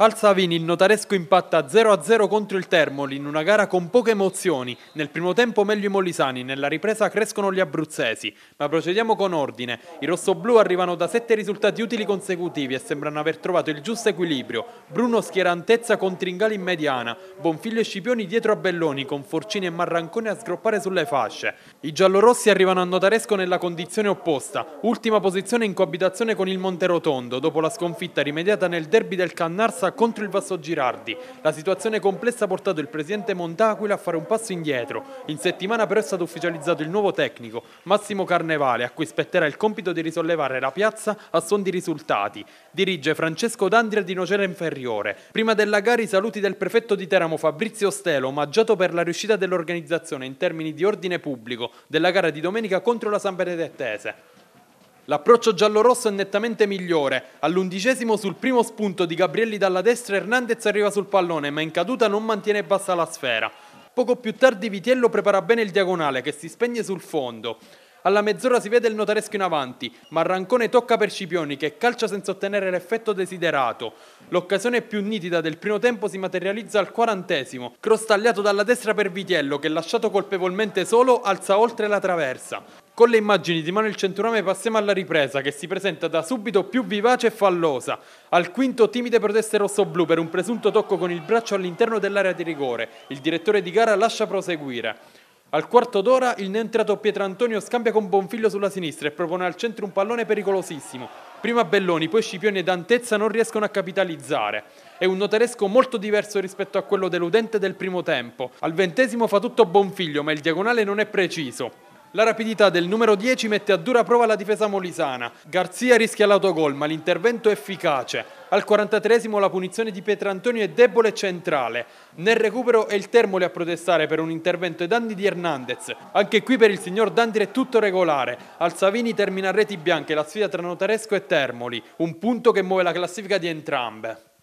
Al Savini il notaresco impatta 0-0 contro il Termoli in una gara con poche emozioni. Nel primo tempo meglio i molisani, nella ripresa crescono gli abruzzesi. Ma procediamo con ordine. I rossoblù arrivano da sette risultati utili consecutivi e sembrano aver trovato il giusto equilibrio. Bruno schierantezza con Tringali in mediana, Bonfiglio e Scipioni dietro a Belloni con Forcini e Marrancone a sgroppare sulle fasce. I giallorossi arrivano a notaresco nella condizione opposta, ultima posizione in coabitazione con il Monterotondo dopo la sconfitta rimediata nel derby del Cannarsa giornata contro il Vasso Girardi. La situazione complessa ha portato il presidente Montaquila a fare un passo indietro. In settimana però è stato ufficializzato il nuovo tecnico, Massimo Carnevale, a cui spetterà il compito di risollevare la piazza a son di risultati. Dirige Francesco Dandria di Nocera Inferiore. Prima della gara i saluti del prefetto di Teramo Fabrizio Stelo, omaggiato per la riuscita dell'organizzazione in termini di ordine pubblico della gara di domenica contro la San Benedettese. L'approccio giallorosso è nettamente migliore. All'undicesimo sul primo spunto di Gabrielli dalla destra Hernandez arriva sul pallone ma in caduta non mantiene bassa la sfera. Poco più tardi Vitiello prepara bene il diagonale che si spegne sul fondo. Alla mezz'ora si vede il notaresco in avanti, ma Rancone tocca per Scipioni che calcia senza ottenere l'effetto desiderato. L'occasione più nitida del primo tempo si materializza al quarantesimo, crostagliato dalla destra per Vitiello che lasciato colpevolmente solo alza oltre la traversa. Con le immagini di mano il Centurame passiamo alla ripresa che si presenta da subito più vivace e fallosa. Al quinto timide proteste rossoblu per un presunto tocco con il braccio all'interno dell'area di rigore. Il direttore di gara lascia proseguire. Al quarto d'ora il neoentrato Pietro Antonio scambia con Bonfiglio sulla sinistra e propone al centro un pallone pericolosissimo. Prima Belloni, poi Scipione e Dantezza non riescono a capitalizzare. È un notaresco molto diverso rispetto a quello deludente del primo tempo. Al ventesimo fa tutto Bonfiglio, ma il diagonale non è preciso. La rapidità del numero 10 mette a dura prova la difesa molisana. Garzia rischia l'autogol, ma l'intervento è efficace. Al 43esimo la punizione di Pietrantonio è debole e centrale. Nel recupero è il Termoli a protestare per un intervento ai danni di Hernandez. Anche qui per il signor Dandire è tutto regolare. Al Savini termina a reti bianche la sfida tra Notaresco e Termoli, un punto che muove la classifica di entrambe.